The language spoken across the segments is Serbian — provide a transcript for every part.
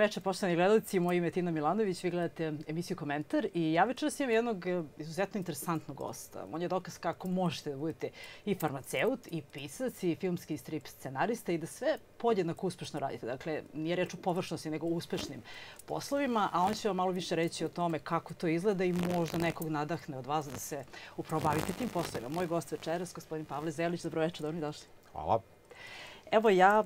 večer, poštovani gledalci. Moje ime je Tina Milanović. Vi gledate emisiju Komentar i ja večeras imam jednog eh, izuzetno interesantnog gosta. On je dokaz kako možete da budete i farmaceut, i pisac, i filmski strip scenarista i da sve podjednako uspešno radite. Dakle, nije reč o površnosti, nego o uspešnim poslovima, a on će vam malo više reći o tome kako to izgleda i možda nekog nadahne od vas da se upravo bavite tim poslovima. Moj gost večeras, gospodin Pavle Zelić. Dobro večer, dobro mi došli. Hvala. Evo ja,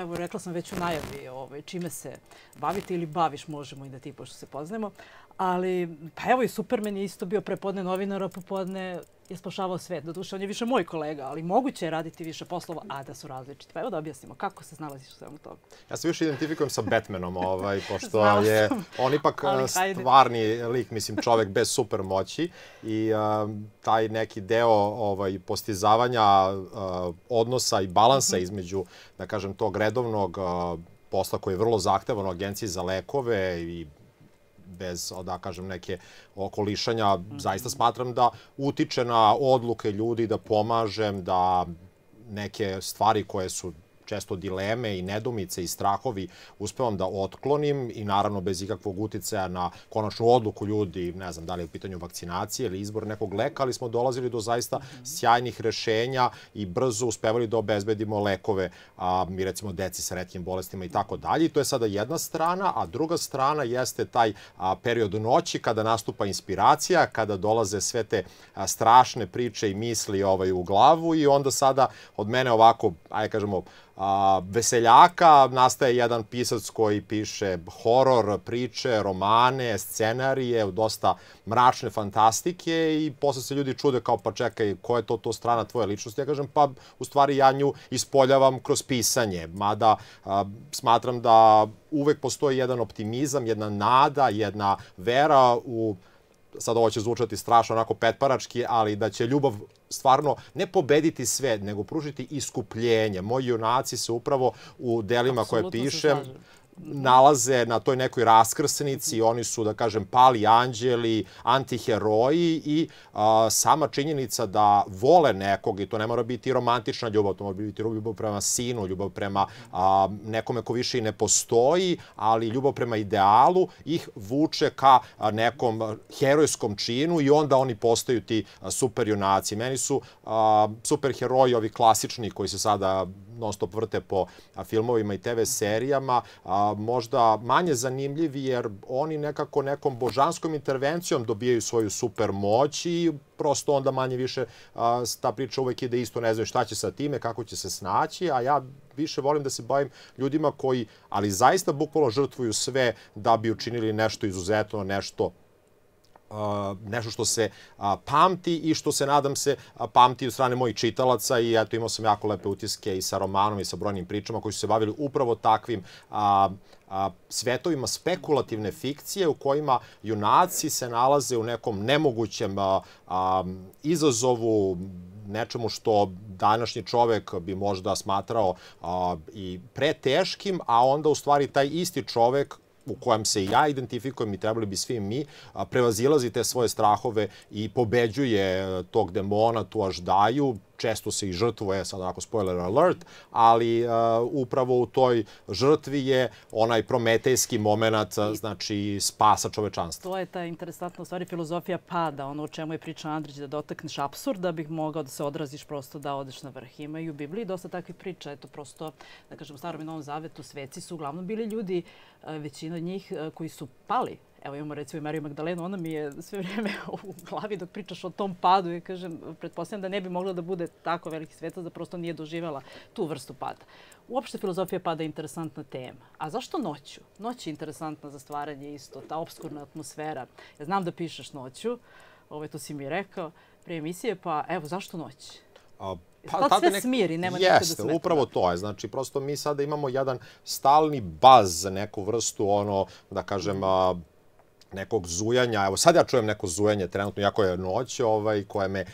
evo rekla sam već u najavi ovaj, čime se bavite ili baviš, možemo i da ti pošto se poznajemo, ali pa evo i Superman je isto bio prepodne novinara, popodne je spašavao svet. Doduše, on je više moj kolega, ali moguće je raditi više poslova, a da su različiti. Pa evo da objasnimo kako se znalaziš u svemu toga. Ja se više identifikujem sa Batmanom, ovaj, pošto je on ipak eh, stvarni lik, mislim, čovek bez super moći i uh, taj neki deo ovaj, postizavanja uh, odnosa i balansa mhm. između, da kažem, tog redovnog uh, posla koji je vrlo zahtevan u agenciji za lekove i bez, da kažem, neke okolišanja, mm -hmm. zaista mhm. smatram da utiče na odluke ljudi, da pomažem, da neke stvari koje su često dileme i nedumice i strahovi uspevam da otklonim i naravno bez ikakvog uticaja na konačnu odluku ljudi, ne znam da li je u pitanju vakcinacije ili izbor nekog leka, ali smo dolazili do zaista sjajnih rešenja i brzo uspevali da obezbedimo lekove, a, mi recimo deci sa retkim bolestima i tako dalje. I to je sada jedna strana, a druga strana jeste taj a, period noći kada nastupa inspiracija, kada dolaze sve te a, strašne priče i misli ovaj, u glavu i onda sada od mene ovako, ajde kažemo, a, veseljaka, nastaje jedan pisac koji piše horor, priče, romane, scenarije, dosta mračne fantastike i posle se ljudi čude kao pa čekaj, ko je to, to strana tvoje ličnosti? Ja kažem pa u stvari ja nju ispoljavam kroz pisanje, mada a, smatram da uvek postoji jedan optimizam, jedna nada, jedna vera u sad ovo će zvučati strašno onako petparački, ali da će ljubav stvarno ne pobediti sve, nego pružiti iskupljenje. Moji junaci se upravo u delima Absolutno koje pišem nalaze na toj nekoj raskrsnici, oni su, da kažem, pali anđeli, antiheroji i a, sama činjenica da vole nekog, i to ne mora biti romantična ljubav, to mora biti ljubav prema sinu, ljubav prema a, nekome ko više i ne postoji, ali ljubav prema idealu ih vuče ka nekom herojskom činu i onda oni postaju ti superjunaci. Meni su a, superheroji ovi klasični koji se sada non stop vrte po filmovima i TV serijama, a, možda manje zanimljivi jer oni nekako nekom božanskom intervencijom dobijaju svoju super moć i prosto onda manje više a, ta priča uvek ide isto, ne znaju šta će sa time, kako će se snaći, a ja više volim da se bavim ljudima koji, ali zaista bukvalo žrtvuju sve da bi učinili nešto izuzetno, nešto nešto što se pamti i što se, nadam se, pamti od strane mojih čitalaca i eto imao sam jako lepe utiske i sa romanom i sa brojnim pričama koji su se bavili upravo takvim a, svetovima spekulativne fikcije u kojima junaci se nalaze u nekom nemogućem izazovu nečemu što današnji čovek bi možda smatrao a, i preteškim, a onda u stvari taj isti čovek u kojem se ja identifikujem i trebali bi svi mi, prevazilazi te svoje strahove i pobeđuje e, tog demona, tu aždaju, često se i žrtvuje, sad onako spoiler alert, ali uh, upravo u toj žrtvi je onaj prometejski moment, uh, znači spasa čovečanstva. To je ta interesantna stvari filozofija pada, ono o čemu je priča Andrić, da dotakneš absurd da bih mogao da se odraziš prosto da odeš na vrh. Ima i u Bibliji dosta takvih priča, eto prosto, da kažem, u Starom i Novom Zavetu sveci su uglavnom bili ljudi, uh, većina od njih koji su pali evo imamo recimo i Mariju Magdalenu, ona mi je sve vrijeme u glavi dok pričaš o tom padu i kažem, pretpostavljam da ne bi mogla da bude tako veliki sveta da prosto nije doživjela tu vrstu pada. Uopšte filozofija pada je interesantna tema. A zašto noću? Noć je interesantna za stvaranje isto, ta obskurna atmosfera. Ja znam da pišeš noću, ovo ovaj, to si mi rekao prije emisije, pa evo zašto noć? A, e, pa, Sad sve nek... smiri, nema da jeste, da smeta. upravo to je. Znači, prosto mi sada imamo jedan stalni baz za neku vrstu, ono, da kažem, nekog zujanja, evo sad ja čujem neko zujanje trenutno, jako je noć, ovaj, koja me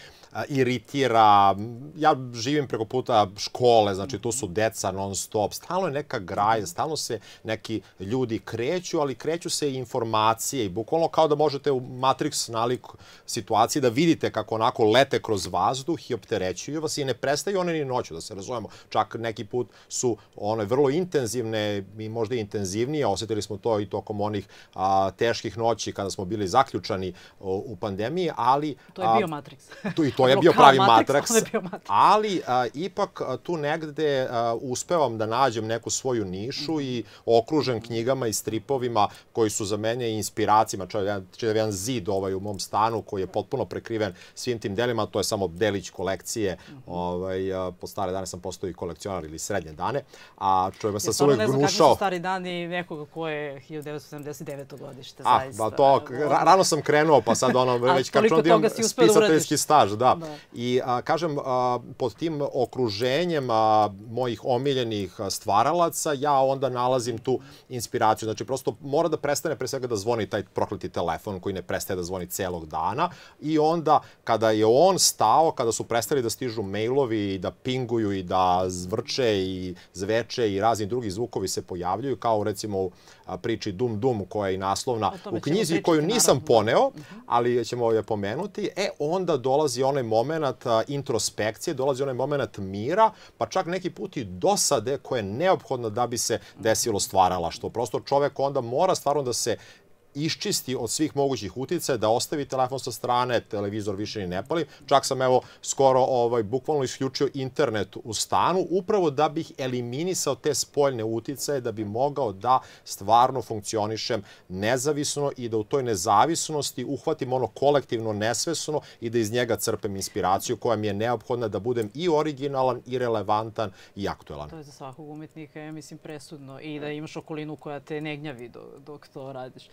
iritira. Ja živim preko puta škole, znači tu su deca non stop, stalno je neka graja, stalno se neki ljudi kreću, ali kreću se i informacije i bukvalno kao da možete u Matrix nalik situaciji da vidite kako onako lete kroz vazduh i opterećuju vas i ne prestaju one ni noću, da se razumemo. Čak neki put su one vrlo intenzivne i možda intenzivnije, osetili smo to i tokom onih a, teških noća noći kada smo bili zaključani u pandemiji, ali... To je bio Matrix. To, I to je bio pravi Matrix, je bio Matrix. Ali a, ipak tu negde a, uspevam da nađem neku svoju nišu mm. i okružen knjigama i stripovima koji su za mene inspiracijama. Čitav jedan, jedan zid ovaj u mom stanu koji je potpuno prekriven svim tim delima. To je samo delić kolekcije. Mm. Ovaj, a, po stare dane sam postao i kolekcionar ili srednje dane. A čovjek sam se uvijek gnušao. ne znam kakvi su stari dani nekoga ko je 1979. godište. A, ah, zaista. Ba pa to, ra, rano sam krenuo, pa sad ono, već kačno da imam da spisateljski da staž, da. da. I a, kažem, a, pod tim okruženjem a, mojih omiljenih stvaralaca, ja onda nalazim tu inspiraciju. Znači, prosto mora da prestane pre svega da zvoni taj prokleti telefon koji ne prestaje da zvoni celog dana i onda kada je on stao, kada su prestali da stižu mailovi i da pinguju i da zvrče i zveče i razni drugi zvukovi se pojavljuju, kao recimo u priči Dum Dum koja je i naslovna u knjizi koju nisam da. poneo, mhm. ali ćemo je pomenuti, e onda dolazi onaj moment introspekcije, dolazi onaj moment mira, pa čak neki put i dosade koje je neophodno da bi se desilo stvaralaštvo. Prosto čovek onda mora stvarno da se iščisti od svih mogućih uticaja, da ostavi telefon sa strane, televizor više ni ne pali. Čak sam evo skoro ovaj, bukvalno isključio internet u stanu, upravo da bih eliminisao te spoljne utice, da bi mogao da stvarno funkcionišem nezavisno i da u toj nezavisnosti uhvatim ono kolektivno nesvesno i da iz njega crpem inspiraciju koja mi je neophodna da budem i originalan i relevantan i aktuelan. To je za svakog umetnika, ja mislim, presudno i da imaš okolinu koja te ne gnjavi dok to radiš.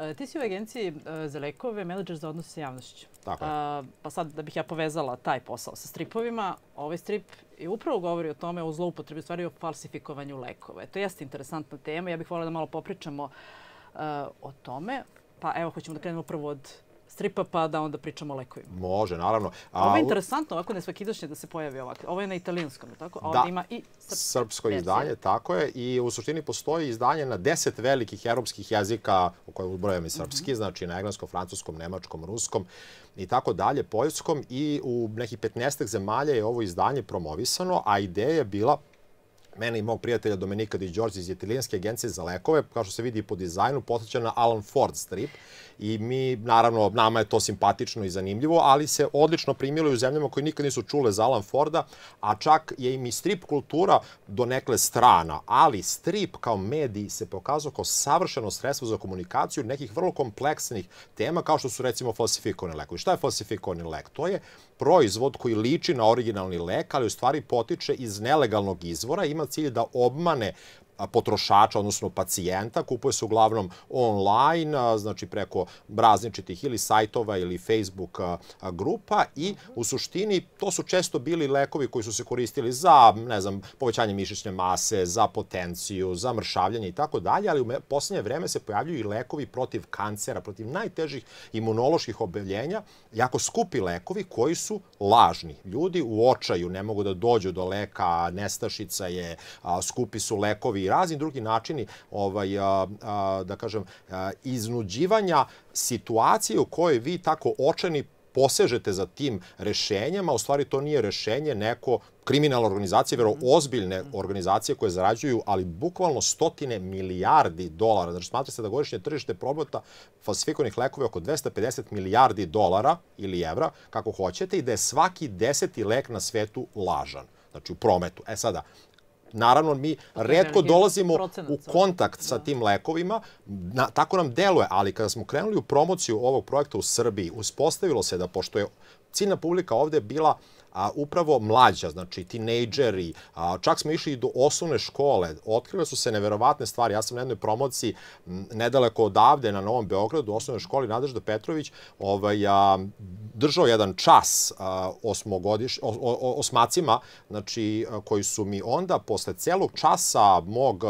E, ti si u agenciji e, za lekove, menadžer za odnose sa javnošću. Tako e, je. Pa sad, da bih ja povezala taj posao sa stripovima, ovaj strip i upravo govori o tome, o zloupotrebi stvari, o falsifikovanju lekova. To jeste interesantna tema. Ja bih volila da malo popričamo o tome. Pa evo, hoćemo da krenemo prvo od stripa, pa da onda pričamo o lekovima. Može, naravno. A, Ovo je interesantno, ovako ne nesvakidašnje da se pojavi ovako. Ovo je na italijanskom, tako? A ovdje da, ima i srpsko, srpsko izdanje, tako je. I u suštini postoji izdanje na deset velikih europskih jezika, u kojem ubrojam i srpski, mm -hmm. znači na engleskom, francuskom, nemačkom, ruskom i tako dalje, poljskom i u nekih 15 zemalja je ovo izdanje promovisano, a ideja je bila mene i mog prijatelja Domenika Di Đorđe iz italijanske agencije za lekove, kao što se vidi po dizajnu, posjeća na Alan Ford strip i mi, naravno, nama je to simpatično i zanimljivo, ali se odlično primilo u zemljama koje nikad nisu čule za Alan Forda, a čak je im i strip kultura donekle strana, ali strip kao medij se pokazao kao savršeno sredstvo za komunikaciju nekih vrlo kompleksnih tema kao što su recimo falsifikovani lekovi. Šta je falsifikovani lek? To je proizvod koji liči na originalni lek, ali u stvari potiče iz nelegalnog izvora, ima cilj da obmane potrošača, odnosno pacijenta. Kupuje se uglavnom online, znači preko različitih ili sajtova ili Facebook grupa i u suštini to su često bili lekovi koji su se koristili za, ne znam, povećanje mišićne mase, za potenciju, za mršavljanje i tako dalje, ali u poslednje vreme se pojavljuju i lekovi protiv kancera, protiv najtežih imunoloških obeljenja, jako skupi lekovi koji su lažni. Ljudi u očaju ne mogu da dođu do leka, nestašica je, skupi su lekovi razni drugi načini ovaj, a, a, da kažem, a, iznuđivanja situacije u kojoj vi tako očeni posežete za tim rešenjama, u stvari to nije rešenje neko kriminalne organizacije, vero mhm. ozbiljne mhm. organizacije koje zarađuju, ali bukvalno stotine milijardi dolara. Znači, smatra se da godišnje tržište probota falsifikovanih lekova je oko 250 milijardi dolara ili evra, kako hoćete, i da je svaki deseti lek na svetu lažan. Znači, u prometu. E sada, Naravno, mi dakle, redko dolazimo u da. kontakt sa da. tim lekovima, na, tako nam deluje, ali kada smo krenuli u promociju ovog projekta u Srbiji, uspostavilo se da, pošto je ciljna publika ovde bila uh, a upravo mlađa, znači tinejdžeri, a, čak smo išli do osnovne škole, otkrile su se neverovatne stvari. Ja sam na jednoj promociji nedaleko odavde na Novom Beogradu, u osnovnoj školi Nadežda Petrović, ovaj, a, držao jedan čas a, osmogodiš, o, o, osmacima, znači, a, koji su mi onda posle celog časa mog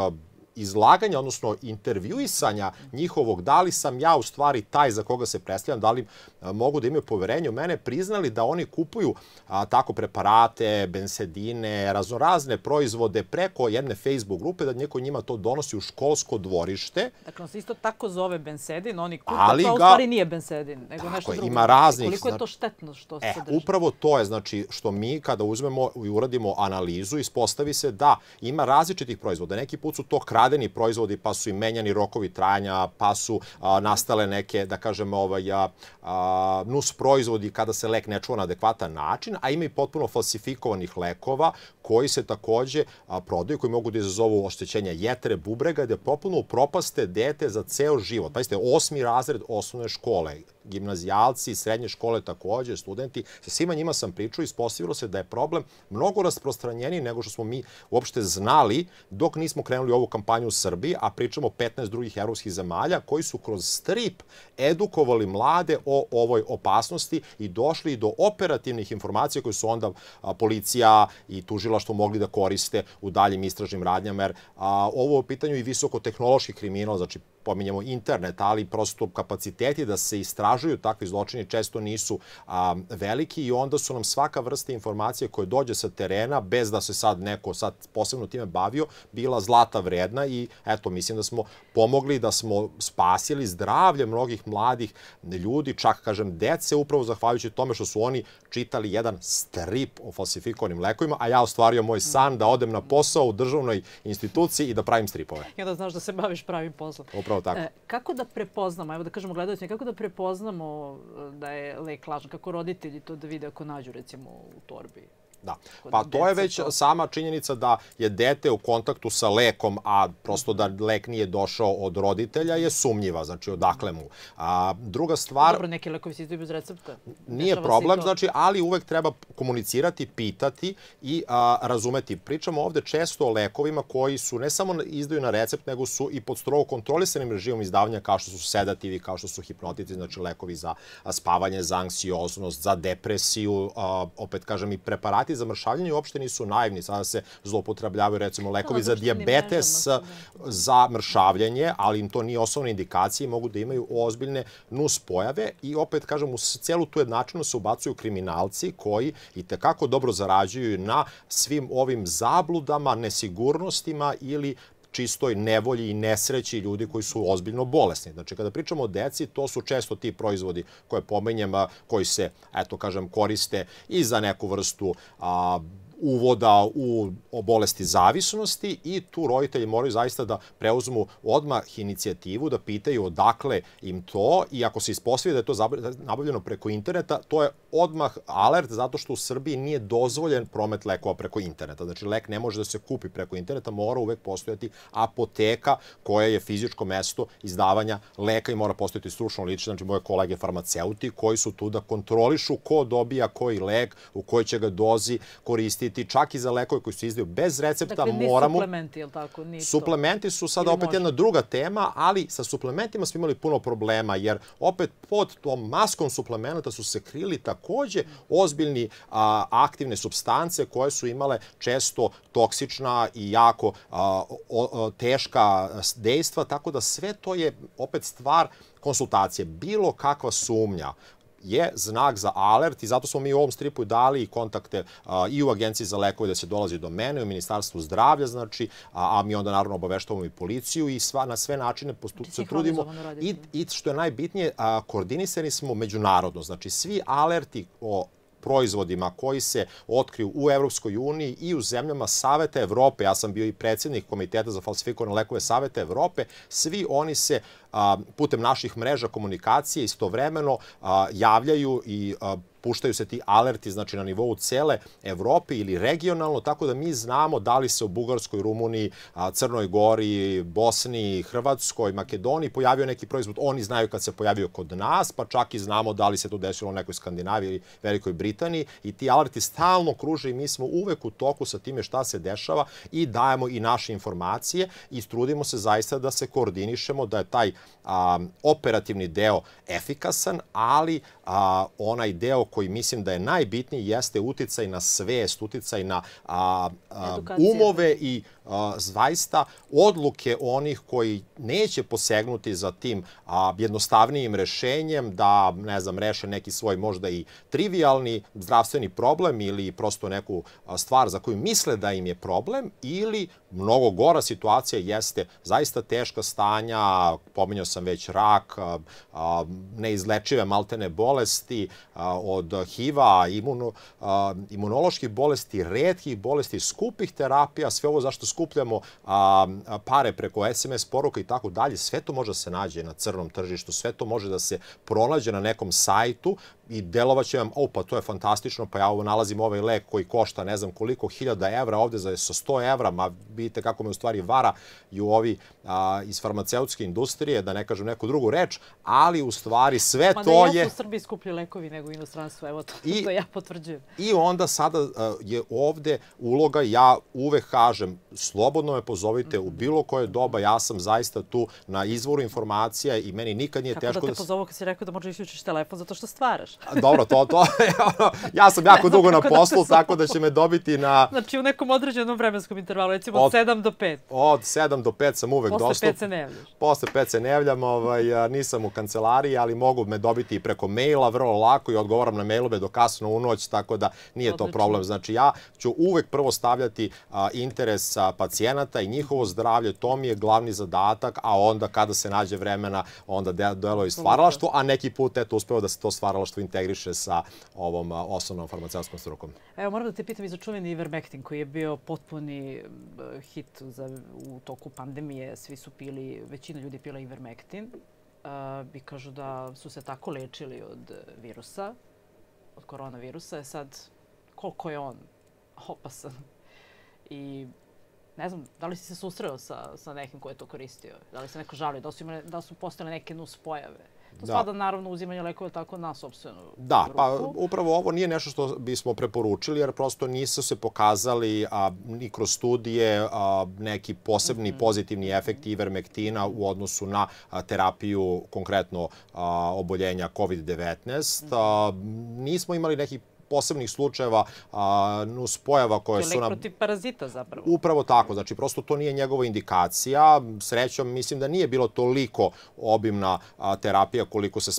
izlaganja, odnosno intervjuisanja njihovog, da li sam ja u stvari taj za koga se predstavljam, da li mogu da imaju poverenje u mene, priznali da oni kupuju a, tako preparate, bensedine, raznorazne proizvode preko jedne Facebook grupe, da neko njima to donosi u školsko dvorište. Dakle, on se isto tako zove bensedin, oni kupuju, Ali to ga... u stvari nije bensedin, nego tako nešto drugo. Ima raznih... Koliko je to znači, štetno što e, se drži? Upravo to je, znači, što mi kada uzmemo i uradimo analizu, ispostavi se da ima različitih proizvoda. Neki put su to ukradeni proizvodi, pa su i menjani rokovi trajanja, pa su a, nastale neke, da kažem, ovaj, a, a, nus proizvodi kada se lek ne čuva na adekvatan način, a ima i potpuno falsifikovanih lekova koji se takođe a, prodaju, koji mogu da izazovu oštećenja jetre, bubrega, gde potpuno upropaste dete za ceo život. Pa jeste, osmi razred osnovne škole, gimnazijalci, srednje škole takođe, studenti, sa svima njima sam pričao i ispostavilo se da je problem mnogo rasprostranjeniji nego što smo mi uopšte znali dok nismo krenuli ovu kampanju kampanju u Srbiji, a pričamo 15 drugih evropskih zemalja koji su kroz strip edukovali mlade o ovoj opasnosti i došli do operativnih informacija koje su onda policija i tužilaštvo mogli da koriste u daljim istražnim radnjama, jer a, ovo je pitanju i visokotehnološki kriminal, znači pominjamo internet, ali prosto kapaciteti da se istražuju takvi zločini često nisu a, veliki i onda su nam svaka vrsta informacije koje dođe sa terena, bez da se sad neko sad posebno time bavio, bila zlata vredna i eto, mislim da smo pomogli, da smo spasili zdravlje mnogih mladih ljudi, čak kažem dece, upravo zahvaljujući tome što su oni čitali jedan strip o falsifikovanim lekovima, a ja ostvario moj san da odem na posao u državnoj instituciji i da pravim stripove. Ja da znaš da se baviš pravim poslom. Upravo kao tako. E, kako da prepoznamo, evo da kažemo gledajte, kako da prepoznamo e, da je lek lažan? Kako roditelji to da vide ako nađu recimo u torbi? Da. Pa to je već to... sama činjenica da je dete u kontaktu sa lekom, a prosto da lek nije došao od roditelja, je sumnjiva, znači odakle mu. A, druga stvar... Dobro, neki lekovi se izdaju bez recepta. Nije Dešava problem, znači, ali uvek treba komunicirati, pitati i a, razumeti. Pričamo ovde često o lekovima koji su ne samo izdaju na recept, nego su i pod strogo kontrolisanim režimom izdavanja kao što su sedativi, kao što su hipnotici, znači lekovi za spavanje, za anksioznost, za depresiju, a, opet kažem i preparati aparati za mršavljanje uopšte nisu naivni. Sada se zlopotrebljavaju recimo lekovi za diabetes, da. za mršavljanje, ali im to nije osnovna indikacija i mogu da imaju ozbiljne nus pojave i opet, kažem, u celu tu jednačinu se ubacuju kriminalci koji i tekako dobro zarađuju na svim ovim zabludama, nesigurnostima ili čistoj nevolji i nesreći ljudi koji su ozbiljno bolesni. Znači, kada pričamo o deci, to su često ti proizvodi koje pomenjem, koji se, eto, kažem, koriste i za neku vrstu a, uvoda u bolesti zavisnosti i tu roditelji moraju zaista da preuzmu odmah inicijativu, da pitaju odakle im to i ako se ispostavi da je to nabavljeno preko interneta, to je odmah alert zato što u Srbiji nije dozvoljen promet lekova preko interneta. Znači, lek ne može da se kupi preko interneta, mora uvek postojati apoteka koja je fizičko mesto izdavanja leka i mora postojati stručno lice, znači moje kolege farmaceuti koji su tu da kontrolišu ko dobija koji lek, u kojoj će ga dozi koristiti koristiti čak i za lekove koji se izdaju bez recepta. Dakle, ni moramo... suplementi, je li tako? Ni suplementi su sada opet može? jedna druga tema, ali sa suplementima smo imali puno problema, jer opet pod tom maskom suplementa su se krili takođe ozbiljni a, aktivne substance koje su imale često toksična i jako a, o, teška dejstva, tako da sve to je opet stvar konsultacije. Bilo kakva sumnja je znak za alert i zato smo mi u ovom stripu dali kontakte a, i u Agenciji za lekove da se dolazi do mene, u Ministarstvu zdravlja, znači, a, a mi onda naravno obaveštavamo i policiju i sva, na sve načine postup, znači, se trudimo. I, I što je najbitnije, a, koordinisani smo međunarodno, znači svi alerti o proizvodima koji se otkriju u Evropskoj uniji i u zemljama Saveta Evrope, ja sam bio i predsjednik Komiteta za falsifikovane lekove Saveta Evrope, svi oni se putem naših mreža komunikacije istovremeno javljaju i puštaju se ti alerti znači na nivou cele Evrope ili regionalno, tako da mi znamo da li se u Bugarskoj, Rumuniji, Crnoj Gori, Bosni, Hrvatskoj, Makedoniji pojavio neki proizvod. Oni znaju kad se pojavio kod nas, pa čak i znamo da li se to desilo u nekoj Skandinaviji ili Velikoj Britaniji i ti alerti stalno kruže i mi smo uvek u toku sa time šta se dešava i dajemo i naše informacije i trudimo se zaista da se koordinišemo, da je taj a, operativni deo efikasan, ali a, onaj deo koji mislim da je najbitniji jeste uticaj na svest, uticaj na a, a, umove i zaista odluke onih koji neće posegnuti za tim a, jednostavnijim rešenjem da, ne znam, reše neki svoj možda i trivialni zdravstveni problem ili prosto neku stvar za koju misle da im je problem ili mnogo gora situacija jeste zaista teška stanja, pominjao sam već rak, neizlečive maltene bolesti od HIV-a, imuno, imunoloških bolesti, redkih bolesti, skupih terapija, sve ovo zašto skupljamo a, pare preko SMS poruka i tako dalje, sve to može da se nađe na crnom tržištu, sve to može da se pronađe na nekom sajtu i će vam, opa, to je fantastično, pa ja ovo nalazim ovaj lek koji košta ne znam koliko hiljada evra, ovde za sa 100 evra, ma vidite kako me u stvari vara i u ovi a, iz farmaceutske industrije, da ne kažem neku drugu reč, ali u stvari sve ma to je... Ma da jesu u Srbiji skuplji lekovi nego u inostranstvu, evo to, I, to ja potvrđujem. I onda sada a, je ovde uloga, ja uvek kažem, slobodno me pozovite mm -hmm. u mhm. bilo koje doba, ja sam zaista tu na izvoru informacija i meni nikad nije kako da teško da... Kako da te pozovu kad si rekao da možeš isključiš telefon zato što stvaraš? Dobro, to, to, ja sam jako dugo na da poslu, tako da će me dobiti na... Znači u nekom određenom vremenskom intervalu, recimo od, od 7 do 5. Od 7 do 5 sam uvek dostup. Posle 5 se ne javljaš. Posle 5 se ne javljam, ovaj, nisam u kancelariji, ali mogu me dobiti i preko maila vrlo lako i odgovaram na mailove do kasno u noć, tako da nije Odlično. to problem. Znači ja ću uvek prvo stavljati a, interes a, pacijenata i njihovo zdravlje, to mi je glavni zadatak, a onda kada se nađe vremena, onda delo je stvaralaštvo, a neki put eto uspeo da se to stvaralaštvo integriše sa ovom osnovnom farmaceutskom strukom. Evo, moram da te pitam i za čuveni Ivermectin koji je bio potpuni hit za, u toku pandemije. Svi su pili, većina ljudi pila Ivermectin i kažu da su se tako lečili od virusa, od koronavirusa. E sad, koliko je on opasan? I ne znam, da li si se susreo sa, sa nekim ko je to koristio? Da li se neko žalio? Da su, imali, da su postale neke nus pojave? To da. spada naravno uzimanje lekova tako na sobstvenu Da, Da, pa upravo ovo nije nešto što bismo preporučili jer prosto nisu se pokazali a, ni kroz studije a, neki posebni mm -hmm. pozitivni efekti ivermektina u odnosu na a, terapiju konkretno a, oboljenja COVID-19. Mm -hmm. nismo imali neki posebnih slučajeva a, nus pojava koje su nam... protiv parazita zapravo. Upravo tako, znači prosto to nije njegova indikacija. Srećom, mislim da nije bilo toliko obimna a, terapija koliko se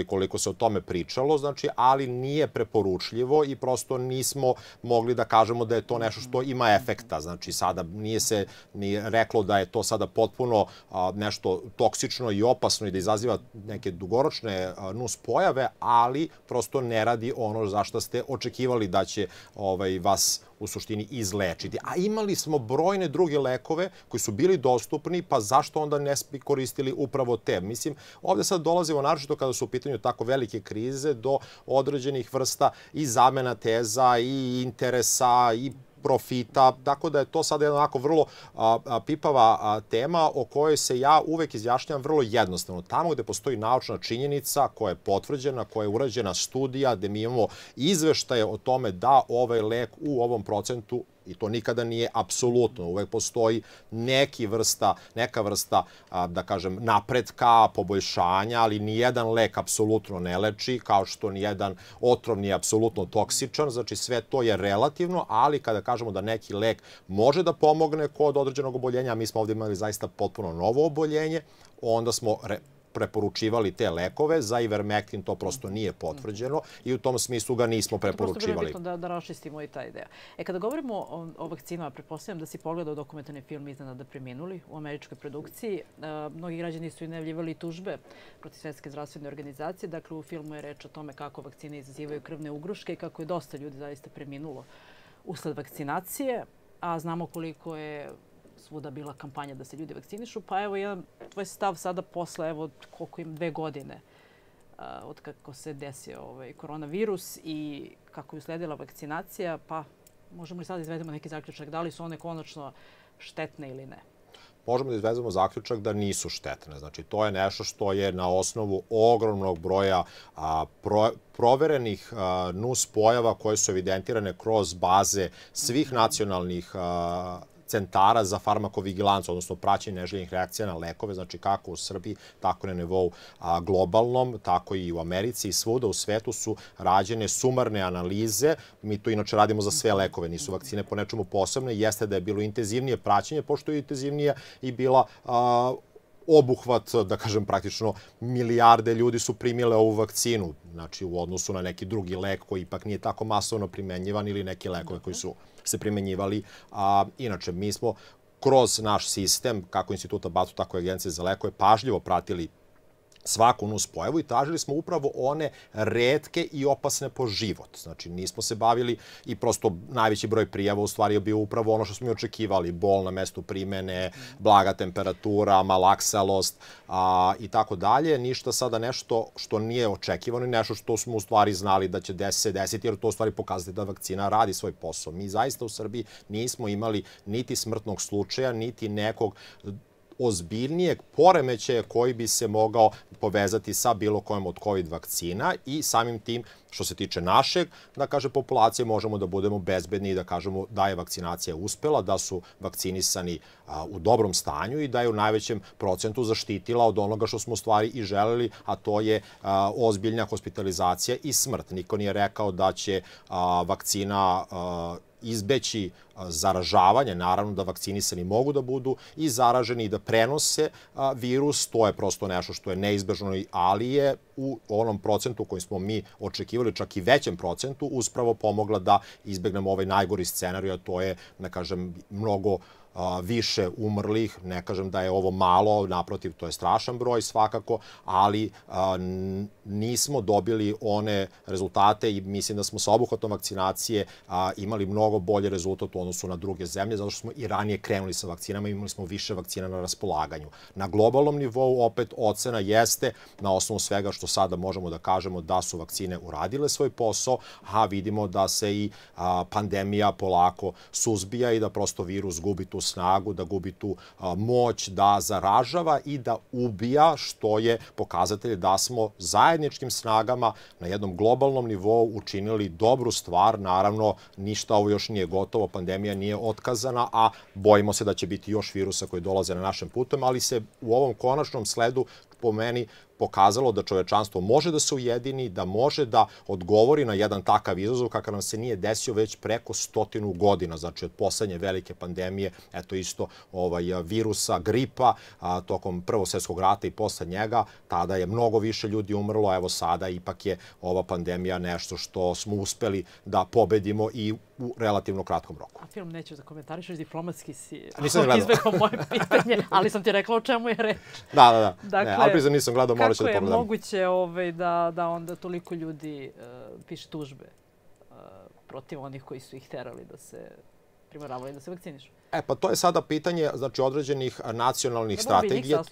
i koliko se o tome pričalo, znači, ali nije preporučljivo i prosto nismo mogli da kažemo da je to nešto što ima efekta. Znači, sada nije se ni reklo da je to sada potpuno a, nešto toksično i opasno i da izaziva neke dugoročne a, nus pojave, ali prosto ne radi ono zašto ste ste očekivali da će ovaj, vas u suštini izlečiti. A imali smo brojne druge lekove koji su bili dostupni, pa zašto onda ne bi koristili upravo te? Mislim, ovde sad dolazimo, naročito kada su u pitanju tako velike krize, do određenih vrsta i zamena teza i interesa i profita, tako da je to sada onako vrlo a, pipava tema o kojoj se ja uvek izjašnjam vrlo jednostavno. Tamo gde postoji naučna činjenica koja je potvrđena, koja je urađena studija, gde mi imamo izveštaje o tome da ovaj lek u ovom procentu i to nikada nije apsolutno, uvek postoji neki vrsta, neka vrsta, da kažem, napretka, poboljšanja, ali nijedan lek apsolutno ne leči, kao što nijedan otrov nije apsolutno toksičan, znači sve to je relativno, ali kada kažemo da neki lek može da pomogne kod određenog oboljenja, mi smo ovde imali zaista potpuno novo oboljenje, onda smo preporučivali te lekove. Za Ivermectin to prosto nije potvrđeno i u tom smislu ga nismo preporučivali. Prosto bilo da, da rašistimo i taj ideja. E, kada govorimo o, vakcinama, pretpostavljam da si pogledao dokumentarni film Iznenada preminuli u američkoj produkciji. E, mnogi građani su i najavljivali tužbe protiv Svetske zdravstvene organizacije. Dakle, u filmu je reč o tome kako vakcine izazivaju krvne ugruške i kako je dosta ljudi zaista preminulo usled vakcinacije a znamo koliko je svuda bila kampanja da se ljudi vakcinišu, pa evo jedan tvoj stav sada posle, evo koliko im dve godine a, uh, od kako se desio ovaj koronavirus i kako je usledila vakcinacija, pa možemo li sada da izvedemo neki zaključak da li su one konačno štetne ili ne? možemo da izvezemo zaključak da nisu štetne. Znači, to je nešto što je na osnovu ogromnog broja a, pro, proverenih a, nus pojava koje su evidentirane kroz baze svih mhm. nacionalnih a, centara za farmakovigilancu, odnosno praćenje neželjenih reakcija na lekove, znači kako u Srbiji, tako na nivou a, globalnom, tako i u Americi i svuda u svetu su rađene sumarne analize. Mi to inače radimo za sve lekove, nisu vakcine po nečemu posebne. Jeste da je bilo intenzivnije praćenje, pošto je intenzivnija i bila a, obuhvat, da kažem praktično, milijarde ljudi su primile ovu vakcinu, znači u odnosu na neki drugi lek koji ipak nije tako masovno primenjivan ili neki lekove koji su se primenjivali. A, inače, mi smo kroz naš sistem, kako Instituta Batu, tako i Agencije za lekove, pažljivo pratili svaku pojavu i tražili smo upravo one redke i opasne po život. Znači, nismo se bavili i prosto najveći broj prijava u stvari je bio upravo ono što smo i očekivali. Bol na mestu primene, blaga temperatura, malaksalost a, i tako dalje. Ništa sada nešto što nije očekivano i nešto što smo u stvari znali da će des, se desiti, jer to u stvari pokazati da vakcina radi svoj posao. Mi zaista u Srbiji nismo imali niti smrtnog slučaja, niti nekog ozbiljnijeg poremećaja koji bi se mogao povezati sa bilo kojem od COVID vakcina i samim tim što se tiče našeg, da kaže populacije, možemo da budemo bezbedni i da kažemo da je vakcinacija uspela, da su vakcinisani u dobrom stanju i da je u najvećem procentu zaštitila od onoga što smo stvari i želeli, a to je ozbiljna hospitalizacija i smrt. Niko nije rekao da će vakcina izbeći zaražavanje, naravno da vakcinisani mogu da budu i zaraženi i da prenose virus, to je prosto nešto što je neizbežno, ali je u onom procentu koji smo mi očekivali, čak i većem procentu, uspravo pomogla da izbegnemo ovaj najgori scenariju, a to je, da kažem, mnogo uh, više umrlih, ne kažem da je ovo malo, naprotiv, to je strašan broj svakako, ali nismo dobili one rezultate i mislim da smo sa obuhvatom vakcinacije imali mnogo bolji rezultat u odnosu na druge zemlje, zato što smo i ranije krenuli sa vakcinama i imali smo više vakcina na raspolaganju. Na globalnom nivou opet ocena jeste na osnovu svega što sada možemo da kažemo da su vakcine uradile svoj posao, a vidimo da se i pandemija polako suzbija i da prosto virus gubi tu snagu, da gubi tu moć, da zaražava i da ubija, što je pokazatelj da smo zajedničkim snagama na jednom globalnom nivou učinili dobru stvar. Naravno, ništa ovo još nije gotovo, pandemija nije otkazana, a bojimo se da će biti još virusa koji dolaze na našem putom, ali se u ovom konačnom sledu po meni pokazalo da čovečanstvo može da se ujedini, da može da odgovori na jedan takav izazov kakav nam se nije desio već preko stotinu godina, znači od poslednje velike pandemije, eto isto ovaj, virusa, gripa, a, tokom Prvog svjetskog rata i posle njega, tada je mnogo više ljudi umrlo, evo sada ipak je ova pandemija nešto što smo uspeli da pobedimo i u relativno kratkom roku. A film neću da komentarišeš, diplomatski si izbegao moje pitanje, ali sam ti rekla o čemu je reč. Da, da, da. Dakle, ne, ali moram priznam, nisam gledao, morat ću da pogledam. Kako je moguće ovaj, da, da onda toliko ljudi uh, piše tužbe uh, protiv onih koji su ih terali da se primoravali da se vakcinišu? E pa to je sada pitanje znači određenih nacionalnih strategija.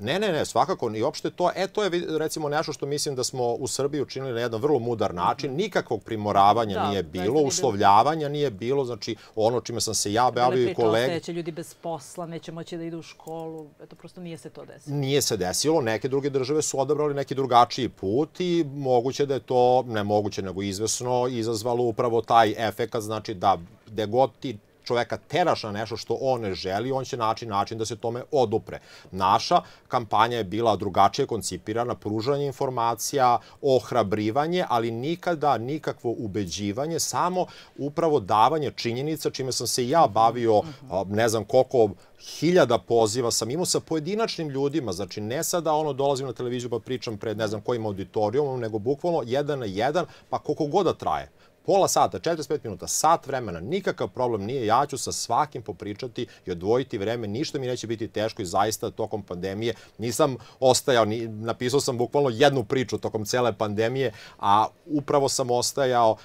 Ne, ne, ne, svakako i opšte to. E to je recimo nešto što mislim da smo u Srbiji učinili na jedan vrlo mudar način. Mhm. Nikakvog primoravanja da, nije bilo, uslovljavanja nije bilo, znači ono čime sam se ja bavio i kolega. Neće ljudi bez posla, neće moći da idu u školu. Eto prosto nije se to desilo. Nije se desilo, neke druge države su odabrali neki drugačiji put i moguće da je to ne moguće nego izvesno izazvalo upravo taj efekat, znači da gde god ti čoveka teraš na nešto što on ne želi, on će naći način da se tome odupre. Naša kampanja je bila drugačije koncipirana, pružanje informacija, ohrabrivanje, ali nikada nikakvo ubeđivanje, samo upravo davanje činjenica, čime sam se ja bavio, ne znam koliko hiljada poziva sam imao sa pojedinačnim ljudima, znači ne sada ono dolazim na televiziju pa pričam pred ne znam kojim auditorijumom, nego bukvalno jedan na jedan, pa koliko god da traje. Pola sata, 45 minuta, sat vremena, nikakav problem nije. Ja ću sa svakim popričati i odvojiti vreme. Ništa mi neće biti teško i zaista tokom pandemije nisam ostajao, napisao sam bukvalno jednu priču tokom cele pandemije, a upravo sam ostajao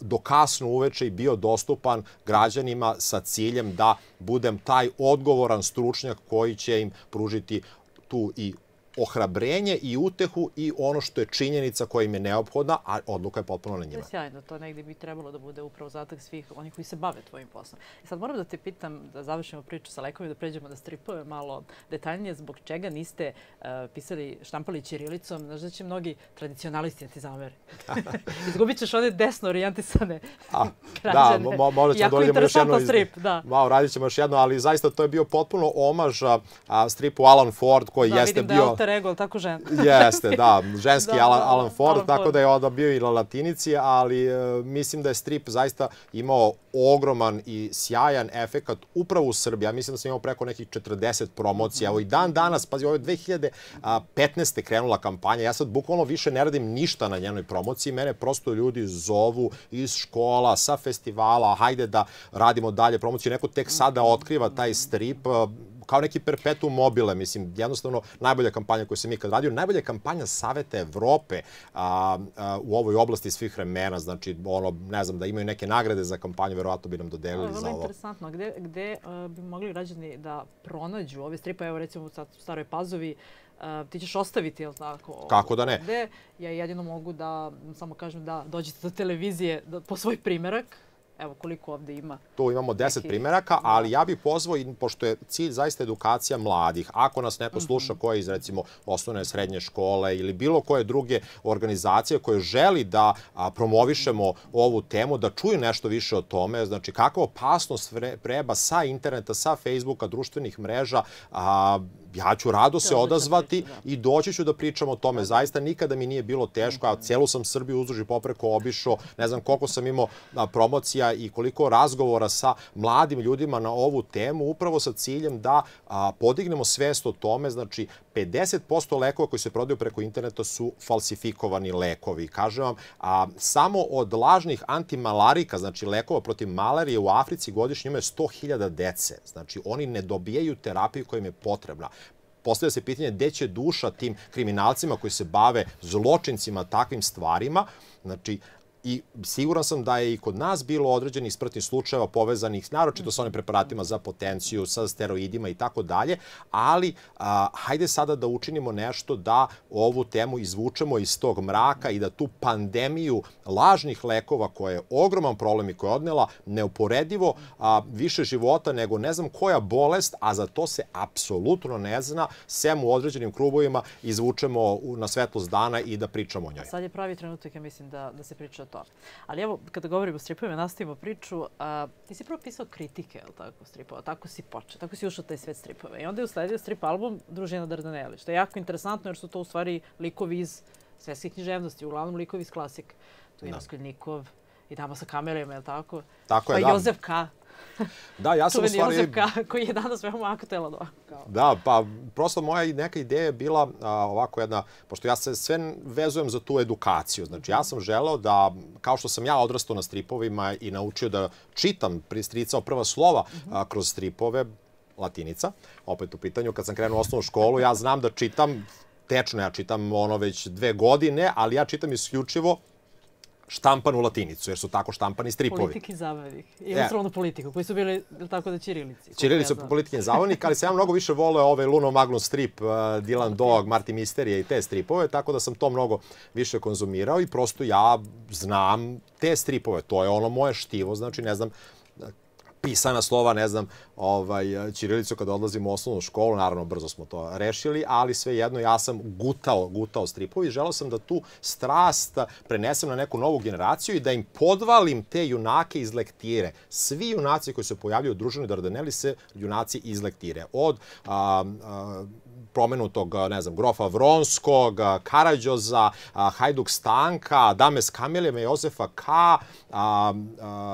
do kasno uveče i bio dostupan građanima sa ciljem da budem taj odgovoran stručnjak koji će im pružiti tu i ohrabrenje i utehu i ono što je činjenica koja im je neophodna, a odluka je potpuno na njima. Sjajno, to negdje bi trebalo da bude upravo zatak svih onih koji se bave tvojim poslom. I e sad moram da te pitam, da završimo priču sa lekom i da pređemo na da stripove malo detaljnije, zbog čega niste e, pisali, štampali čirilicom, znaš da će mnogi tradicionalisti da ti zamere. Izgubit ćeš one desno orijentisane da, građane. Da, možda ćemo dođemo još jedno. Mao, radit ćemo još jedno, ali zaista to je bio potpuno omaž stripu Alan Ford koji jeste bio... Da, ego, ali tako žena. Jeste, da, ženski da, Alan, da, Alan da, Ford, Alan tako Ford. da je bio i na latinici, ali e, mislim da je strip zaista imao ogroman i sjajan efekat upravo u Srbiji. Ja mislim da sam imao preko nekih 40 promocija. Evo i dan danas, pazi, ovo je 2015. krenula kampanja. Ja sad bukvalno više ne radim ništa na njenoj promociji. Mene prosto ljudi zovu iz škola, sa festivala, hajde da radimo dalje promociju. Neko tek sada otkriva taj strip kao neki perpetuum mobile, mislim, jednostavno najbolja kampanja koju sam ikad radio, najbolja kampanja Saveta Evrope a, a, u ovoj oblasti svih vremena, znači, ono, ne znam, da imaju neke nagrade za kampanju, verovatno bi nam dodelili za ovo. Vrlo interesantno, gde, gde uh, bi mogli građani da pronađu ove stripe, evo recimo u Staroj Pazovi, Uh, ti ćeš ostaviti, jel tako? Kako da ne? Ovde. Ja jedino mogu da samo kažem da dođete do televizije da, po svoj primerak, Evo, koliko ovde ima? Tu imamo 10 primeraka, da. ali ja bih pozvao, pošto je cilj zaista edukacija mladih, ako nas neko mhm. sluša koje iz, recimo, osnovne srednje škole ili bilo koje druge organizacije koje želi da promovišemo ovu temu, da čuju nešto više o tome, znači kakva opasnost preba sa interneta, sa Facebooka, društvenih mreža, a, ja ću rado se da, odazvati da. i doći ću da pričam o tome. Zaista nikada mi nije bilo teško, a celu sam Srbiju uzduži popreko obišao, ne znam koliko sam imao promocija i koliko razgovora sa mladim ljudima na ovu temu, upravo sa ciljem da podignemo svest o tome, znači 50% lekova koji se prodaju preko interneta su falsifikovani lekovi. Kažem vam, a, samo od lažnih antimalarika, znači lekova protiv malarije u Africi godišnje imaju 100.000 dece. Znači, oni ne dobijaju terapiju koja im je potrebna postavlja se pitanje gde će duša tim kriminalcima koji se bave zločincima, takvim stvarima, znači i siguran sam da je i kod nas bilo određenih smrtnih slučajeva povezanih naročito sa onim preparatima za potenciju, sa steroidima i tako dalje, ali a, hajde sada da učinimo nešto da ovu temu izvučemo iz tog mraka i da tu pandemiju lažnih lekova koja je ogroman problem i koja je odnela neuporedivo a, više života nego ne znam koja bolest, a za to se apsolutno ne zna, sem u određenim krubovima izvučemo na svetlost dana i da pričamo o njoj. Sad je pravi trenutak, ja mislim, da, da se priča to. Ali evo, kada govorimo o stripovima, nastavimo priču. A, ti si prvo pisao kritike, je li tako, stripova? Tako si počeo, tako si ušao taj svet stripova. I onda je usledio strip album Družina Dardaneli, što je jako interesantno jer su to u stvari likovi iz svetske književnosti, uglavnom likovi iz klasik. Tu je da. Skoljnikov i dama sa kamerima, je li tako? Tako je, pa da. Jozef K. Da, ja sam u stvari... Ozirka, koji je danas veoma aktuelan ovako. Da, pa prosto moja neka ideja je bila a, ovako jedna, pošto ja se sve vezujem za tu edukaciju. Znači, ja sam želeo da, kao što sam ja odrastao na stripovima i naučio da čitam, pristricao prva slova a, kroz stripove, latinica, opet u pitanju, kad sam krenuo u osnovnu školu, ja znam da čitam tečno, ja čitam ono već dve godine, ali ja čitam isključivo štampan u latinicu, jer su tako štampani stripovi. i zabavnik. E. I ilustrovanu yeah. politiku, koji su bili tako da Čirilici. Čirilici ja politik i zabavnik, ali sam ja mnogo više voleo ovaj Luno Magnus strip, uh, Dylan Dog, Marty Misterije i te stripove, tako da sam to mnogo više konzumirao i prosto ja znam te stripove. To je ono moje štivo, znači ne znam pisana slova, ne znam, ovaj, Čirilicu kada odlazim u osnovnu školu, naravno brzo smo to rešili, ali svejedno ja sam gutao, gutao stripovi i želao sam da tu strast prenesem na neku novu generaciju i da im podvalim te junake iz lektire. Svi junaci koji se pojavljaju u druženju Dardaneli se junaci iz lektire. Od a, a, pomenutog, ne znam, grofa Vronskog, Karadžoza, Hajduk Stanka, Dames Kamiljeva, Jozefa K, a, a,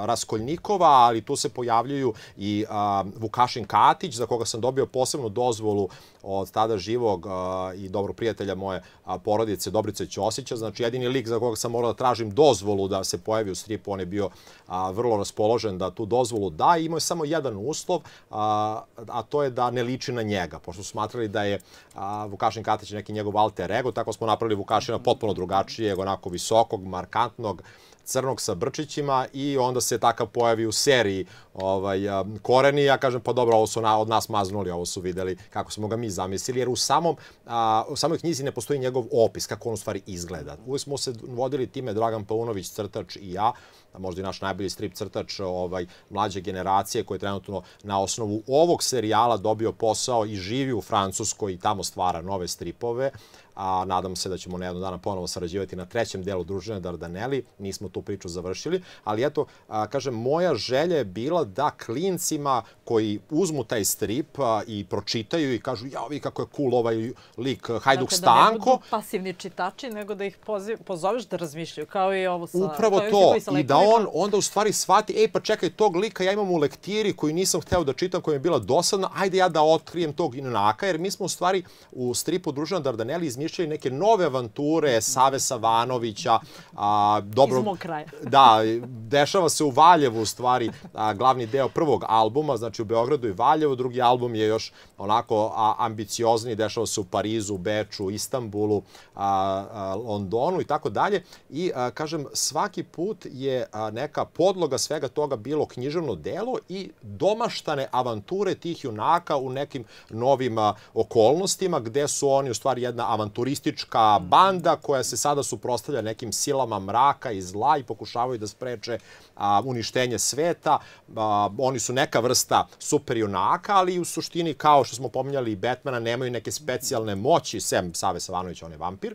Raskoljnikova, ali tu se pojavljuju i a, Vukašin Katić, za koga sam dobio posebnu dozvolu od tada živog a, i dobrog prijatelja moje a, porodice Dobrice Ćosića. Znači jedini lik za koga sam morao da tražim dozvolu da se pojavi u stripu, on je bio a, vrlo raspoložen da tu dozvolu da i imao je samo jedan uslov, a, a to je da ne liči na njega, pošto su smatrali da je a, Vukašin Katić neki njegov alter ego, tako smo napravili Vukašina potpuno drugačijeg, onako visokog, markantnog, crnog sa brčićima i onda se takav pojavi u seriji ovaj, koreni. Ja kažem, pa dobro, ovo su na, od nas maznuli, ovo su videli kako smo ga mi zamislili, jer u, samom, a, u samoj knjizi ne postoji njegov opis, kako on u stvari izgleda. Uvijek smo se vodili time Dragan Paunović, crtač i ja, možda i naš najbolji strip crtač ovaj, mlađe generacije koji je trenutno na osnovu ovog serijala dobio posao i živi u Francuskoj i tamo stvara nove stripove a nadam se da ćemo jednog dana ponovo sarađivati na trećem delu družine Dardaneli, nismo tu priču završili, ali eto, a, kažem, moja želja je bila da klincima koji uzmu taj strip a, i pročitaju i kažu, ja, vi kako je cool ovaj lik dakle, Hajduk dakle, Stanko. Da ne budu pasivni čitači, nego da ih poziv, pozoveš da razmišljaju, kao i ovo sa... Upravo to, i da on onda u stvari shvati, ej, pa čekaj, tog lika ja imam u lektiri koju nisam hteo da čitam, koja mi je bila dosadna, ajde ja da otkrijem tog junaka, jer mi smo u stvari u stripu Družina Dardaneli osmišljali neke nove avanture Save Savanovića. A, dobro, Iz mog kraja. da, dešava se u Valjevu u stvari a, glavni deo prvog albuma, znači u Beogradu i Valjevu. Drugi album je još onako a, ambiciozni, dešava se u Parizu, Beču, Istanbulu, a, a, Londonu i tako dalje. I, a, kažem, svaki put je a, neka podloga svega toga bilo književno delo i domaštane avanture tih junaka u nekim novim a, okolnostima gde su oni u stvari jedna avanturistička banda koja se sada suprostavlja nekim silama mraka i zla i pokušavaju da spreče a, uništenje sveta. A, oni su neka vrsta superjunaka, ali u suštini kao što smo pominjali i Batmana, nemaju neke specijalne moći, sem Save Savanovića, on je vampir,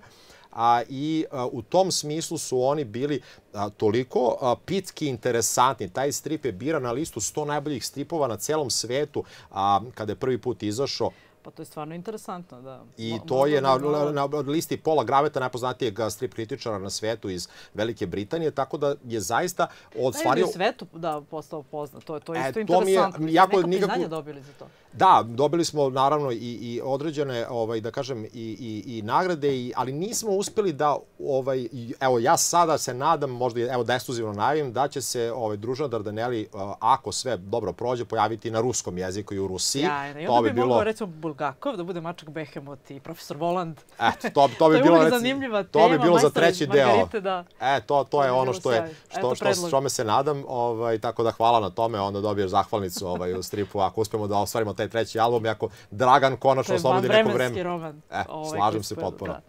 a i a, u tom smislu su oni bili a, toliko a, pitki interesantni. Taj strip je biran na listu 100 najboljih stripova na celom svetu a, kada je prvi put izašao. Pa to je stvarno interesantno, da. I Mo, to je na, na, na listi Pola Graveta, najpoznatijeg strip kritičara na svetu iz Velike Britanije, tako da je zaista stvari... Da, je u svetu da, postao poznat, to je, to je e, isto e, to interesantno. Mi je, jako, Neko nikako... priznanje dobili za to. Da, dobili smo naravno i, i određene, ovaj, da kažem, i, i, i nagrade, i, ali nismo uspeli da, ovaj, evo ja sada se nadam, možda evo da ekskluzivno najavim, da će se ovaj, družan Dardaneli, e, ako sve dobro prođe, pojaviti na ruskom jeziku i u Rusiji. Ja, to bi, bi bilo... recimo Bulgakov da bude Mačak Behemot i profesor Voland. Eto, to, to bi, to bi bilo, recimo, to bi bilo za treći deo. Da. E, to, to je to ono što je, što, što, što, što me se nadam, ovaj, tako da hvala na tome, onda dobiješ zahvalnicu ovaj, u stripu, ako uspemo da ostvarimo taj treći album, jako Dragan konačno oslobodi neko vreme. To je roman. E, ovaj slažem se potpuno. Da.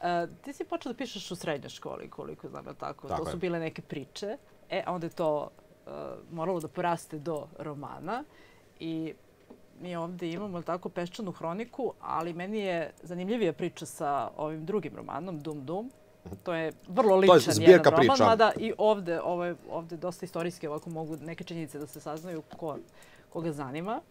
Uh, ti si počela da pišeš u srednjoj školi, koliko znam, tako? tako to su bile neke priče. E, onda je to uh, moralo da poraste do romana i mi ovde imamo tako peščanu hroniku, ali meni je zanimljivija priča sa ovim drugim romanom, Dum Dum. Mhm. To je vrlo ličan je jedan roman, priča. mada i ovde, ovo je, ovde dosta istorijski ovako mogu neke činjenice da se saznaju ko, koga zanima. Uh,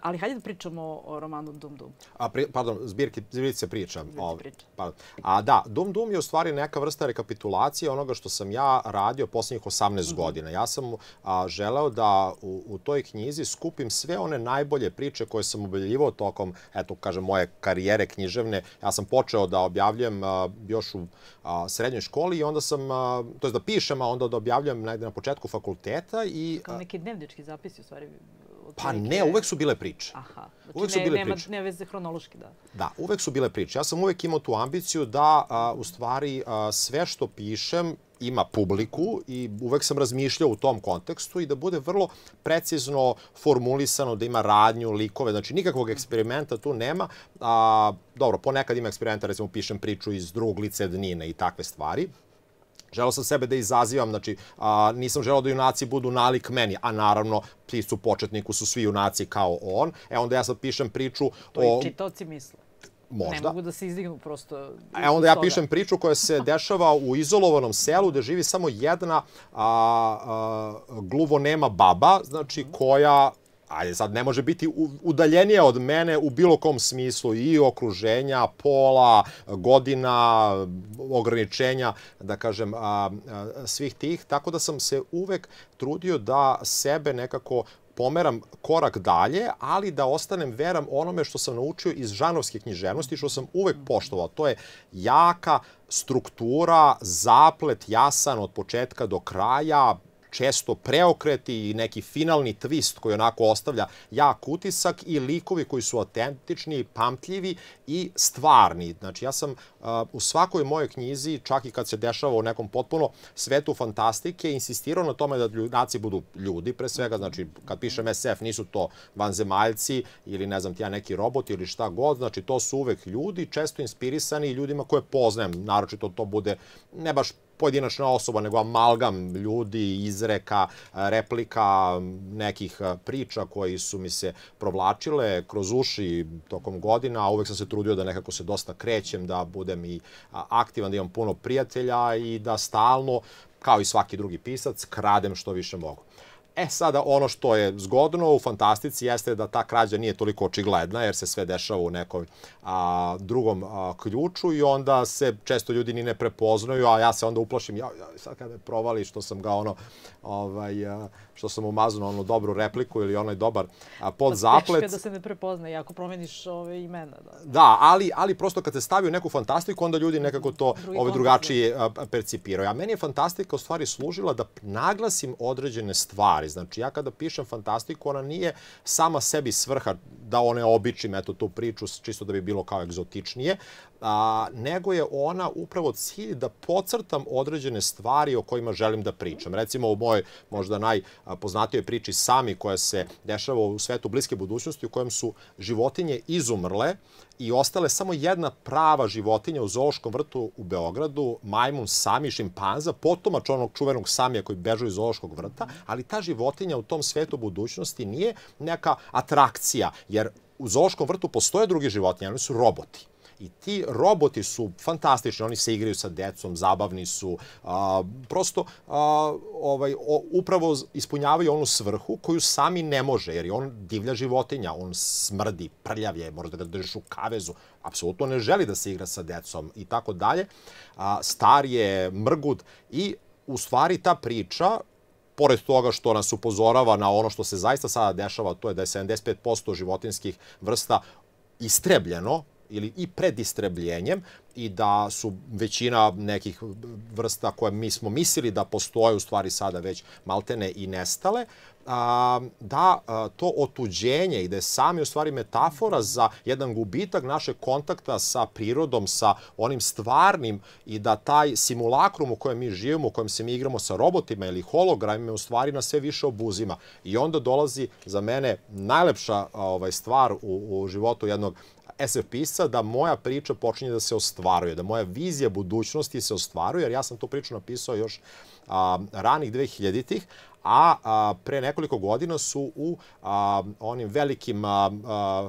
ali hajde da pričamo o, romanu Dum Dum. A, pri, pardon, zbirke, zbirke priča. Zbirkice ovaj, priča. Pa, A da, Dum Dum je u stvari neka vrsta rekapitulacije onoga što sam ja radio poslednjih 18 mm -hmm. godina. Ja sam a, želeo da u, u toj knjizi skupim sve one najbolje priče koje sam objavljivao tokom, eto, kažem, moje karijere književne. Ja sam počeo da objavljujem a, još u a, srednjoj školi i onda sam, a, to je da pišem, a onda da objavljujem negde na početku fakulteta. I, Kao neki dnevnički zapis, u stvari, Pa ne, uvek su bile priče. Aha. Znači, uvek su bile nema, priče. Nema veze hronološki, da. Da, uvek su bile priče. Ja sam uvek imao tu ambiciju da, a, u stvari, a, sve što pišem ima publiku i uvek sam razmišljao u tom kontekstu i da bude vrlo precizno formulisano, da ima radnju, likove, znači nikakvog eksperimenta tu nema. A, dobro, ponekad ima eksperimenta, recimo pišem priču iz drugog lice dnine i takve stvari, Želao sam sebe da izazivam, znači a, nisam želao da junaci budu nalik meni, a naravno ti su početniku, su svi junaci kao on. E onda ja sad pišem priču to o... To i čitoci misle. Možda. Ne mogu da se izdignu prosto. E onda ja pišem priču koja se dešava u izolovanom selu gde živi samo jedna a, a, gluvo nema baba, znači mhm. koja ajde sad ne može biti udaljenije od mene u bilo kom smislu i okruženja, pola, godina, ograničenja, da kažem, svih tih, tako da sam se uvek trudio da sebe nekako pomeram korak dalje, ali da ostanem veram onome što sam naučio iz žanovske književnosti, što sam uvek poštovao. To je jaka struktura, zaplet, jasan od početka do kraja, često preokreti i neki finalni twist koji onako ostavlja jak utisak i likovi koji su autentični, pamtljivi i stvarni. Znači, ja sam uh, u svakoj mojoj knjizi, čak i kad se dešava u nekom potpuno svetu fantastike, insistirao na tome da junaci budu ljudi, pre svega, znači, kad pišem SF, nisu to vanzemaljci ili, ne znam, ti ja neki robot ili šta god, znači, to su uvek ljudi, često inspirisani ljudima koje poznajem, naročito to bude ne baš pojedinačna osoba, nego amalgam ljudi, izreka, replika, nekih e, priča koji su mi se provlačile kroz uši tokom godina. Uvek sam se trudio da nekako se dosta krećem, da budem i aktivan, da imam puno prijatelja i da stalno, kao i svaki drugi pisac, kradem što više mogu. E sada ono što je zgodno u fantastici jeste da ta krađa nije toliko očigledna jer se sve dešava u nekom a, drugom a, ključu i onda se često ljudi ni ne prepoznaju, a ja se onda uplašim, ja, ja sad kada provali što sam ga ono, ovaj, a, što sam umazano ono dobru repliku ili onaj dobar a, pod pa zaplet. teško je da se ne prepozna, ako promeniš ove imena. Da, da ali, ali prosto kad se stavi u neku fantastiku, onda ljudi nekako to Drugi ove drugačije da. a, percipiraju. A meni je fantastika u stvari služila da naglasim određene stvari stvari. Znači, ja kada pišem fantastiku, ona nije sama sebi svrha da one običim, eto, tu priču, čisto da bi bilo kao egzotičnije, a, nego je ona upravo cilj da pocrtam određene stvari o kojima želim da pričam. Recimo u mojoj možda najpoznatijoj priči Sami koja se dešava u svetu bliske budućnosti u kojem su životinje izumrle, i ostale samo jedna prava životinja u Zološkom vrtu u Beogradu, majmun sami, šimpanza, potomač onog čuvenog samija koji bežu iz Zološkog vrta, ali ta životinja u tom svetu budućnosti nije neka atrakcija, jer u Zološkom vrtu postoje drugi životinje, ali su roboti I ti roboti su fantastični, oni se igraju sa decom, zabavni su, a, prosto a, ovaj, o, upravo ispunjavaju onu svrhu koju sami ne može, jer je on divlja životinja, on smrdi, prljav je, mora da ga držiš u kavezu, apsolutno ne želi da se igra sa decom i tako dalje. A, star je, mrgud i u stvari ta priča pored toga što nas upozorava na ono što se zaista sada dešava, to je da je 75% životinskih vrsta istrebljeno ili i predistrebljenjem i da su većina nekih vrsta koje mi smo mislili da postoje u stvari sada već maltene i nestale, a, da a, to otuđenje i da je sami u stvari metafora za jedan gubitak našeg kontakta sa prirodom, sa onim stvarnim i da taj simulakrum u kojem mi živimo, u kojem se mi igramo sa robotima ili hologramima u stvari na sve više obuzima. I onda dolazi za mene najlepša ovaj, stvar u, u životu jednog sfp pisa da moja priča počinje da se ostvaruje, da moja vizija budućnosti se ostvaruje, jer ja sam tu priču napisao još a, ranih 2000-ih, a, a pre nekoliko godina su u a, onim velikim a, a,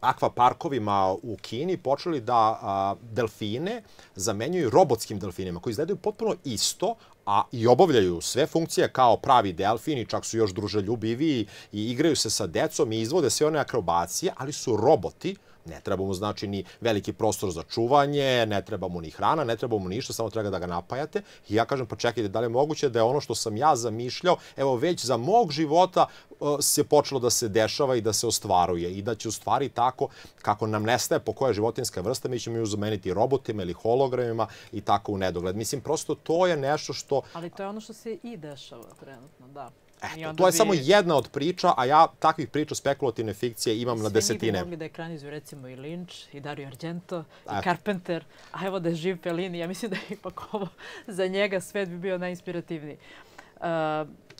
akvaparkovima u Kini počeli da a, delfine zamenjuju robotskim delfinima koji izgledaju potpuno isto, a i obavljaju sve funkcije kao pravi delfini, čak su još druželjubiviji i igraju se sa decom i izvode sve one akrobacije, ali su roboti uh, Ne treba mu znači ni veliki prostor za čuvanje, ne treba mu ni hrana, ne treba mu ništa, samo treba da ga napajate. I ja kažem, pa čekajte, da li je moguće da je ono što sam ja zamišljao, evo već za mog života e, se počelo da se dešava i da se ostvaruje i da će u stvari tako kako nam nestaje po koja životinska vrsta, mi ćemo ju zameniti robotima ili hologramima i tako u nedogled. Mislim, prosto to je nešto što... Ali to je ono što se i dešava trenutno, da. Eto, to je bi... samo jedna od priča, a ja takvih priča spekulativne fikcije imam Svi na desetine. Svi mi mogli da ekranizuju recimo i Lynch, i Dario Argento, i Carpenter, a evo da je živ Pelini. Ja mislim da je ipak ovo za njega svet bi bio najinspirativniji. Uh,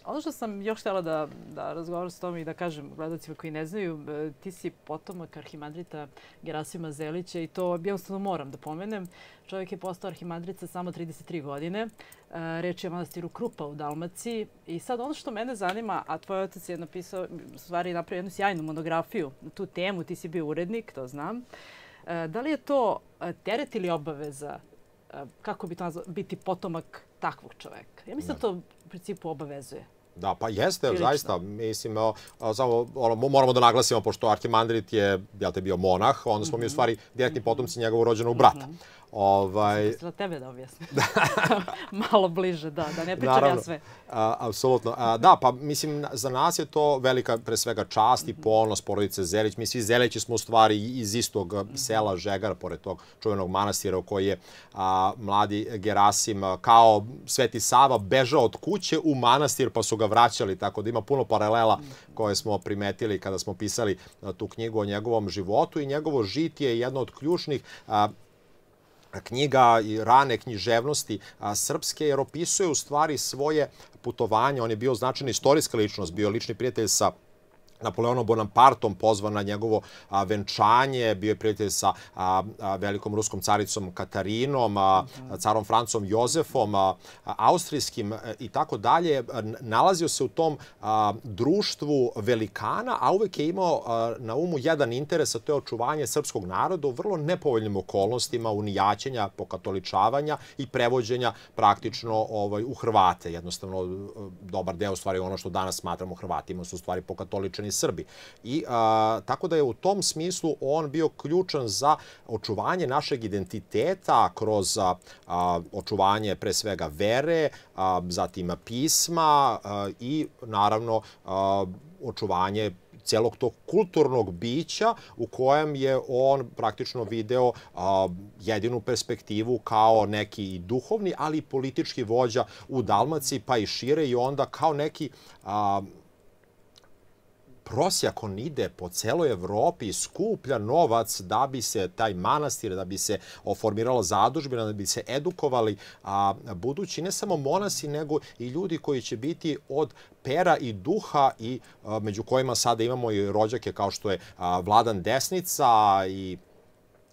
Ono što sam još htjela da, da razgovaram s tom i da kažem gledacima koji ne znaju, e, ti si potomak arhimandrita Gerasima Zelića i to jednostavno moram da pomenem. Čovjek je postao arhimandrit sa samo 33 godine. E, reč je o manastiru Krupa u Dalmaciji. I sad ono što mene zanima, a tvoj otac je napisao, stvari je napravio jednu sjajnu monografiju na tu temu, ti si bio urednik, to znam. E, da li je to teret ili obaveza kako bi to nazvao, biti potomak takvog čoveka. Ja mislim da, da. to principu obavezuje. Da, pa jeste, Prilično. zaista. Mislim, o, o, samo ono, moramo da naglasimo, pošto Arhimandrit je, jel te, bio monah, onda smo mm -hmm. mi u stvari direktni potomci njegovog rođenog brata. Mm -hmm. Ovaj... Sam tebe da objasnim. Malo bliže, da, da ne pričam Naravno. ja sve. A, apsolutno. A, da, pa mislim, za nas je to velika, pre svega, čast i ponos porodice Zelić. Mi svi Zelići smo u stvari iz istog mhm. sela Žegara, pored tog čuvenog manastira u koji je a, mladi Gerasim kao Sveti Sava bežao od kuće u manastir pa su ga vraćali, tako da ima puno paralela mhm. koje smo primetili kada smo pisali tu knjigu o njegovom životu i njegovo žitije je jedno od ključnih a, knjiga i rane književnosti srpske, jer opisuje u stvari svoje putovanje. On je bio značajna istorijska ličnost, bio lični prijatelj sa Napoleonom Bonapartom pozvan na njegovo a, venčanje, bio je prijatelj sa a, a, velikom ruskom caricom Katarinom, a, mhm. carom Francom Jozefom, a, austrijskim e, i tako dalje. Nalazio se u tom a, društvu velikana, a uvek je imao a, na umu jedan interes, a to je očuvanje srpskog naroda u vrlo nepovoljnim okolnostima unijaćenja, pokatoličavanja i prevođenja praktično ovaj, u Hrvate. Jednostavno, e, dobar deo stvari ono što danas smatramo Hrvatima su stvari pokatoličeni i Srbi. I a, tako da je u tom smislu on bio ključan za očuvanje našeg identiteta kroz a, a, očuvanje pre svega vere, a, zatim pisma a, i naravno a, očuvanje celog tog kulturnog bića u kojem je on praktično video a, jedinu perspektivu kao neki duhovni, ali i politički vođa u Dalmaciji, pa i šire i onda kao neki a, on ide po celoj Evropi i skuplja novac da bi se taj manastir, da bi se oformirala zadužbina, da bi se edukovali a, budući ne samo monasi, nego i ljudi koji će biti od pera i duha i a, među kojima sada imamo i rođake kao što je a, Vladan Desnica i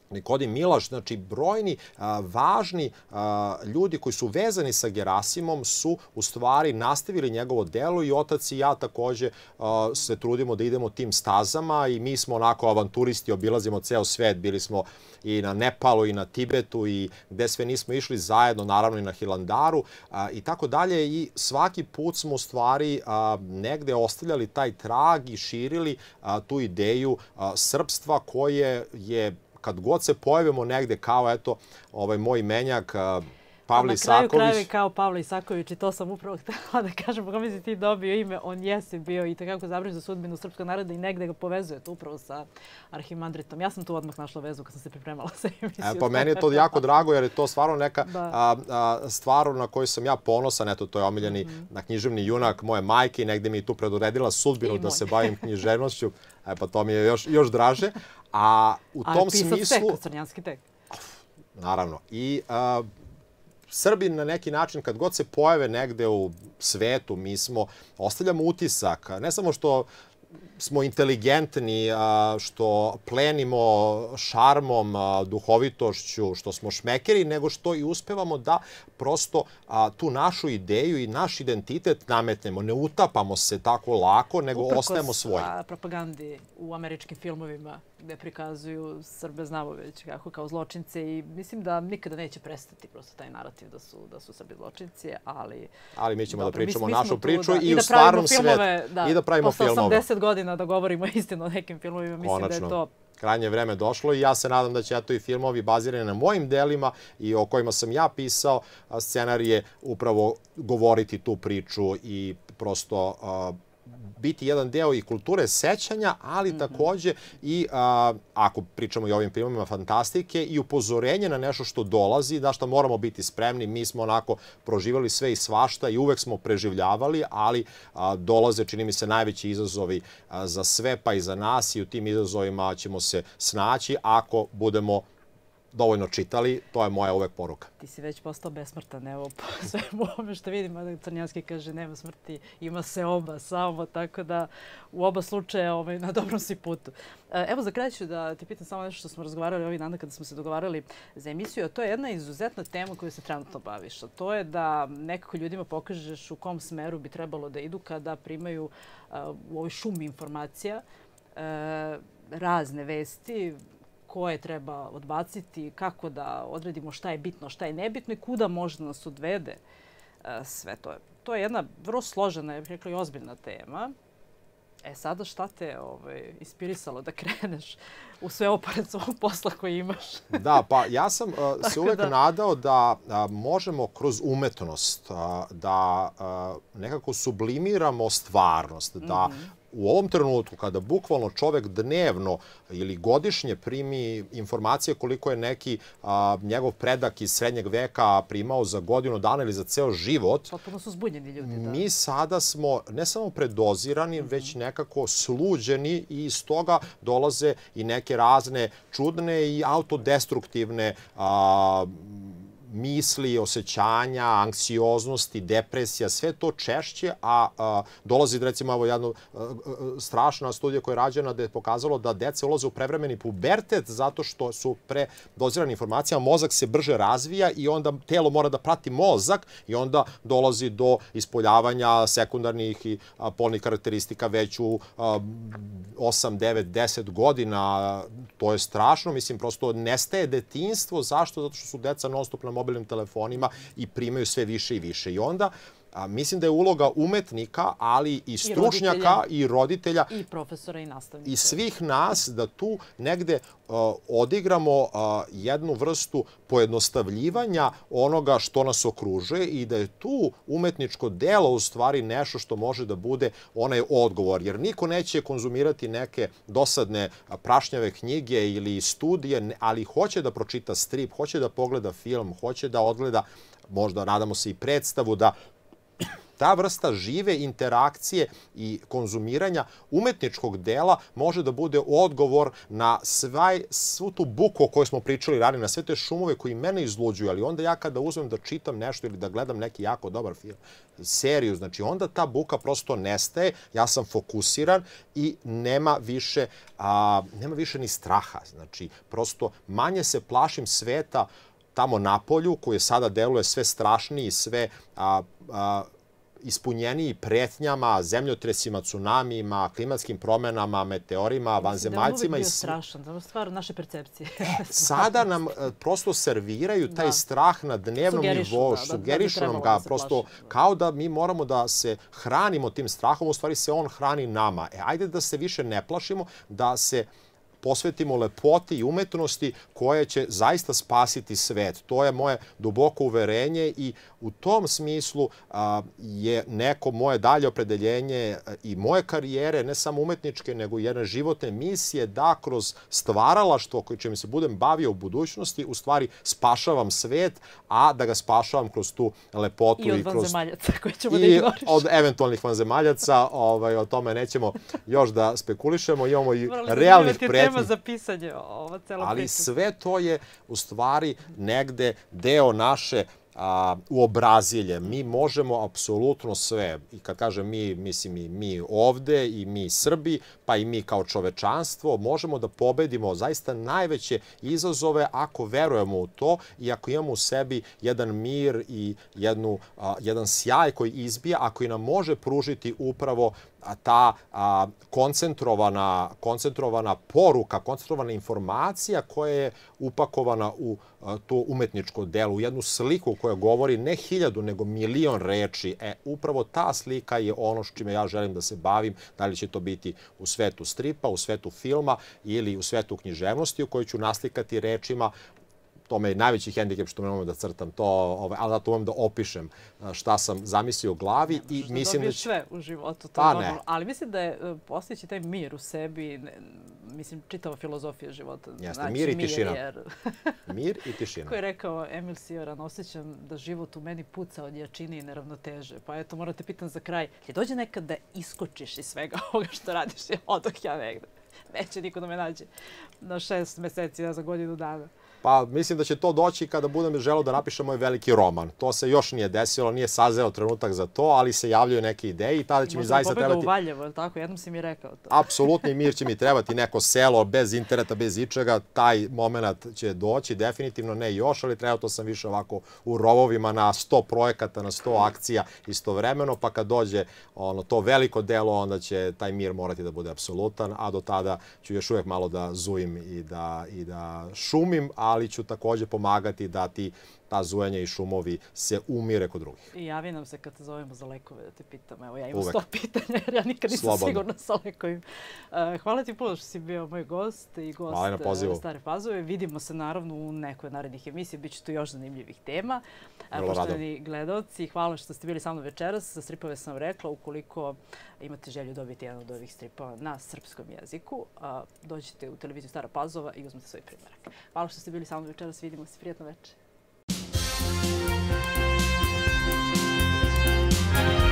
Nikodim Milaš, znači brojni a, važni a, ljudi koji su vezani sa Gerasimom su u stvari nastavili njegovo delo i otac i ja takođe a, se trudimo da idemo tim stazama i mi smo onako avanturisti, obilazimo ceo svet, bili smo i na Nepalu i na Tibetu i gde sve nismo išli zajedno, naravno i na Hilandaru a, i tako dalje i svaki put smo u stvari a, negde ostavljali taj trag i širili a, tu ideju a, srpstva koje je kad god se pojavimo negde kao, eto, ovaj moj menjak, Pavle Isaković. Na kraju krajeva kao Pavle Isaković i to sam upravo htela da kažem. Pa kako si ti dobio ime, on jeste bio i tekako zabrinut za sudbinu srpskog naroda i negde ga povezuje to upravo sa Arhimandritom. Ja sam tu odmah našla vezu kad sam se pripremala za emisiju. E, pa meni je to jako drago jer je to stvarno neka da. a, a, stvar na koju sam ja ponosan. Eto, to je omiljeni mm -hmm. na književni junak moje majke i negde mi je tu predoredila sudbinu I da moj. se bavim književnošću. E, pa to mi je još, još draže. A u tom smislu... Ali pisat tek, crnjanski tek. Naravno. I a, Srbi na neki način kad god se pojave negde u svetu, mi smo, ostavljamo utisak, ne samo što smo inteligentni, što plenimo šarmom, duhovitošću, što smo šmekeri, nego što i uspevamo da prosto tu našu ideju i naš identitet nametnemo. Ne utapamo se tako lako, nego Uprkos, ostajemo svoji. Uprkos propagandi u američkim filmovima gde prikazuju Srbe, znamo već kako, kao zločince i mislim da nikada neće prestati prosto taj narativ da su, da su Srbi zločinci, ali... Ali mi ćemo da dobro, da pričamo mi, našu priču da, i, i da u stvarnom svijetu. Da, I da pravimo posle filmove. Posle 80 godina da govorimo istinu o nekim filmovima, mislim Konačno. da je to krajnje vreme došlo i ja se nadam da će eto i filmovi bazirani na mojim delima i o kojima sam ja pisao scenarije upravo govoriti tu priču i prosto biti jedan deo i kulture sećanja, ali mhm. takođe i, a, ako pričamo i o ovim filmima fantastike, i upozorenje na nešto što dolazi, da što moramo biti spremni. Mi smo onako proživali sve i svašta i uvek smo preživljavali, ali a, dolaze, čini mi se, najveći izazovi a, za sve, pa i za nas i u tim izazovima ćemo se snaći ako budemo dovoljno čitali, to je moja uvek poruka. Ti si već postao besmrtan, evo, po svemu ovome što vidimo, da Crnjanski kaže nema smrti, ima se oba, samo, tako da u oba slučaja ovaj, na dobrom si putu. E, evo, za kraj ću da te pitam samo nešto što smo razgovarali ovih dana kada smo se dogovarali za emisiju, a to je jedna izuzetna tema koju se trenutno baviš, a to je da nekako ljudima pokažeš u kom smeru bi trebalo da idu kada primaju e, u ovoj šumi informacija e, razne vesti, koje treba odbaciti, kako da odredimo šta je bitno, šta je nebitno i kuda možda nas odvede e, sve to. To je jedna vrlo složena, ja bih rekla i ozbiljna tema. E sada šta te ovaj, inspirisalo da kreneš u sve ovo pored svog posla koji imaš? da, pa ja sam uh, se uvek da. nadao da uh, možemo kroz umetnost uh, da uh, nekako sublimiramo stvarnost, mm -hmm. da mhm u ovom trenutku kada bukvalno čovek dnevno ili godišnje primi informacije koliko je neki a, njegov predak iz srednjeg veka primao za godinu dana ili za ceo život. Potpuno su zbunjeni ljudi. Da. Mi sada smo ne samo predozirani, mm -hmm. već nekako sluđeni i iz toga dolaze i neke razne čudne i autodestruktivne a, misli, osjećanja, anksioznosti, depresija, sve to češće, a, a dolazi recimo evo jedna a, e, e, strašna studija koja je rađena da je pokazalo da deca ulaze u prevremeni pubertet zato što su dozirane informacijama, mozak se brže razvija i onda telo mora da prati mozak i onda dolazi do ispoljavanja sekundarnih i polnih karakteristika već u 8, 9, 10 godina. To je strašno, mislim, prosto nestaje detinstvo. Zašto? Zato što su deca non stop na mobilnim telefonima i primaju sve više i više. I onda A, mislim da je uloga umetnika, ali i stručnjaka I, i roditelja i profesora i nastavnika i svih nas da tu negde e, odigramo e, jednu vrstu pojednostavljivanja onoga što nas okružuje i da je tu umetničko delo u stvari nešto što može da bude onaj odgovor. Jer niko neće konzumirati neke dosadne prašnjave knjige ili studije, ali hoće da pročita strip, hoće da pogleda film, hoće da odgleda možda nadamo se i predstavu da Ta vrsta žive interakcije i konzumiranja umetničkog dela može da bude odgovor na svaj, svu tu buku o kojoj smo pričali ranije, na sve te šumove koji mene izluđuju, ali onda ja kada uzmem da čitam nešto ili da gledam neki jako dobar film, seriju, znači onda ta buka prosto nestaje, ja sam fokusiran i nema više, a, nema više ni straha, znači prosto manje se plašim sveta tamo na polju, koji sada deluje sve strašniji, sve a, a, ispunjeniji pretnjama, zemljotresima, tsunamijima, klimatskim promenama, meteorima, vanzemaljcima. Da, je bio strašan, da je stvar naše percepcije. E, sada nam e, prosto serviraju da. taj strah na dnevnom nivou, da, da, sugerišu nam ga, da prosto kao da mi moramo da se hranimo tim strahom, u stvari se on hrani nama. E, ajde da se više ne plašimo, da se posvetimo lepoti i umetnosti koja će zaista spasiti svet. To je moje duboko uverenje i u tom smislu a, je neko moje dalje opredeljenje e, i moje karijere, ne samo umetničke, nego jedne životne misije da kroz stvaralaštvo koje mi se budem bavio u budućnosti, u stvari spašavam svet, a da ga spašavam kroz tu lepotu i, od i kroz... I od vanzemaljaca koje ćemo da I od eventualnih vanzemaljaca, ovaj, o tome nećemo još da spekulišemo. Imamo i realnih pretnji tema za pisanje, ova cela Ali priča. sve to je u stvari negde deo naše a, uobrazilje. Mi možemo apsolutno sve, i kad kažem mi, mislim i mi ovde, i mi Srbi, pa i mi kao čovečanstvo, možemo da pobedimo zaista najveće izazove ako verujemo u to i ako imamo u sebi jedan mir i jednu, a, jedan sjaj koji izbija, ako i nam može pružiti upravo ta a, koncentrovana, koncentrovana poruka, koncentrovana informacija koja je upakovana u a, to umetničko delo, u jednu sliku koja govori ne hiljadu, nego milion reči. E, upravo ta slika je ono s čime ja želim da se bavim, da li će to biti u svetu stripa, u svetu filma ili u svetu književnosti u kojoj ću naslikati rečima to me je najveći hendikep što moram da crtam to, ovaj, ali zato mogu da opišem šta sam zamislio u glavi ne, i da mislim da će... sve u životu, to pa, je normalno. ali mislim da je e, postojeći taj mir u sebi, ne, mislim, čitava filozofija života. Jeste, znači, mir i mir, tišina. Mir, mir i tišina. Ko je rekao Emil Sioran, osjećam da život u meni puca od jačine i neravnoteže. Pa eto, morate pitan za kraj, je dođe nekad da iskočiš iz svega ovoga što radiš i odoh ja negde. Neće niko da me nađe na šest meseci, ja za godinu dana. Pa mislim da će to doći kada budem želeo da napišem moj veliki roman. To se još nije desilo, nije sazeo trenutak za to, ali se javljaju neke ideje i tada će Možda mi zaista trebati... Možda u Valjevo, tako? Jednom si mi rekao to. Apsolutni mir će mi trebati neko selo bez interneta, bez ičega. Taj moment će doći, definitivno ne još, ali to sam više ovako u rovovima na 100 projekata, na 100 akcija istovremeno, pa kad dođe ono, to veliko delo, onda će taj mir morati da bude apsolutan, a do tada ću još uvek malo da zujim i da, i da šumim, a ali ću takođe pomagati da ti ta zujanja i šumovi se umire kod drugih. I javi nam se kad te zovemo za lekove da te pitam. Evo, ja imam Uvek. sto pitanja jer ja nikad nisam Slobodno. sigurna sa lekovim. E, hvala ti puno što si bio moj gost i gost e, Stare Pazove. Vidimo se naravno u nekoj narednih emisija. Biće tu još zanimljivih tema. E, Vrlo Poštovani gledalci, hvala što ste bili sa mnom večeras. Za stripove sam rekla, ukoliko imate želju dobiti jedan od ovih stripova na srpskom jeziku, dođite u televiziju Stara Pazova i uzmete svoj primjerak. Hvala što ste bili sa mnom večeras. Vidimo se. Prijetno večer. Thank you.